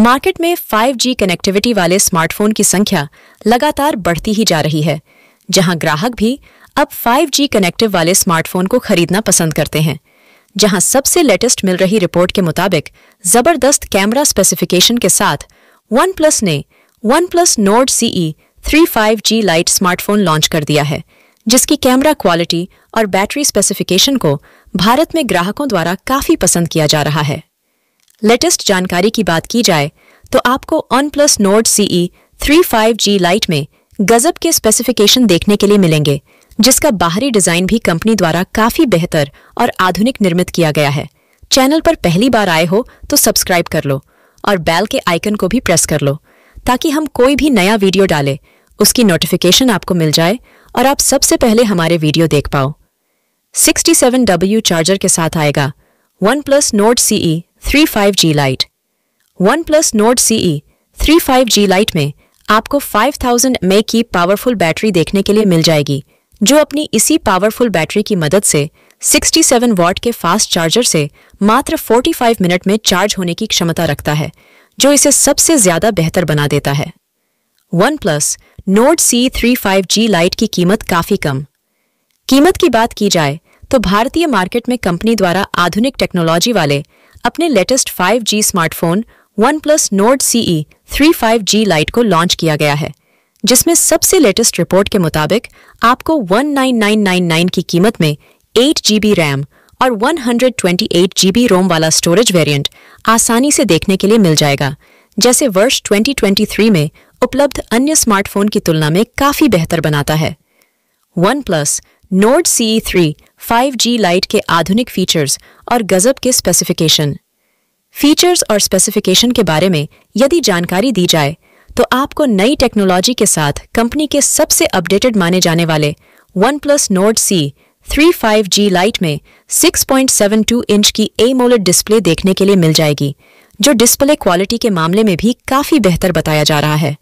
market में 5G connectivity वाले smartphone की संख्या लगातार बढ़ती ही जा रही है जहां ग्राहक भी अब 5G कनेक्टिव वाले स्मार्टफोन को खरीदना पसंद करते हैं जहां सबसे लेटेस्ट मिल रही रिपोर्ट के मुताबिक जबरदस्त कैमरा स्पेसिफिकेशन के साथ वन प्लस ने OnePlus Nord CE three five G lite smartphone launch कर दिया है जिसकी कैमरा क्वालिटी और बैटरी स्पेसिफिकेशन को भारत में ग्राहकों द्वारा काफी पसंद किया जा रहा है लेटेस्ट जानकारी की बात की जाए तो आपको OnePlus note CE three five G lite में गजब के स्पेसिफिकेशन देखने के लिए मिलेंगे जिसका बाहरी डिजाइन भी कंपनी द्वारा काफी बेहतर और आधुनिक निर्मित किया गया है चैनल पर पहली बार आए हो तो सब्सक्राइब कर लो और बैल के आइकन को भी प्रेस कर लो ताकि हम कोई भी नया वीडियो डाले उसकी नोटिफिकेशन आपको मिल जाए और आप सबसे पहले हमारे वीडियो देख पाओ 67W चार्जर के साथ आएगा OnePlus note CE 35G lite OnePlus note five 35G lite में आपको 5000 ए की पावरफुल बैटरी देखने के लिए मिल जाएगी जो अपनी इसी पावरफुल बैटरी की मदद से 67 वॉट के फास्ट चार्जर से मात्र 45 मिनट में चार्ज होने की क्षमता रखता है जो इसे सबसे ज्यादा बेहतर बना देता है OnePlus note C three five G lite की कीमत काफी कम कीमत की बात की जाए तो भारतीय मार्केट में कंपनी द्वारा आधुनिक टेक्नोलॉजी वाले अपने latest 5G smartphone OnePlus note C E three five G lite को लॉन्च किया गया है जिसमें सबसे लेटेस्ट रिपोर्ट के मुताबिक आपको 19999 की कीमत में 8 जीबी रैम और 128 जीबी रोम वाला स्टोरेज वेरिएंट आसानी से देखने के लिए मिल जाएगा जैसे वर्ष 2023 में उपलब्ध अन्य स्मार्टफोन की तुलना में काफी बेहतर बनाता है OnePlus note C three 5G lite के आधुनिक फीचर्स और गजब के स्पेसिफिकेशन फीचर्स और स्पेसिफिकेशन के बारे में यदि जानकारी दी जाए तो आपको नई टेक्नोलॉजी के साथ कंपनी के सबसे अपडेटेड माने जाने वाले OnePlus note C three five G lite में 6.72 इंच की एमोलेड डिस्प्ले देखने के लिए मिल जाएगी जो डिस्प्ले क्वालिटी के मामले में भी काफ़ी बेहतर बताया जा रहा है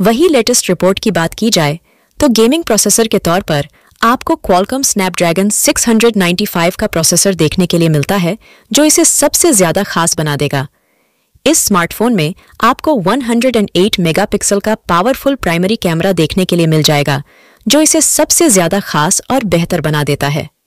वही लेटेस्ट रिपोर्ट की बात की जाए तो गेमिंग प्रोसेसर के तौर पर आपको क्वालकम Snapdragon 695 का प्रोसेसर देखने के लिए मिलता है जो इसे सबसे ज़्यादा खास बना देगा इस स्मार्टफोन में आपको 108 मेगापिक्सल का पावरफुल प्राइमरी कैमरा देखने के लिए मिल जाएगा जो इसे सबसे ज़्यादा खास और बेहतर बना देता है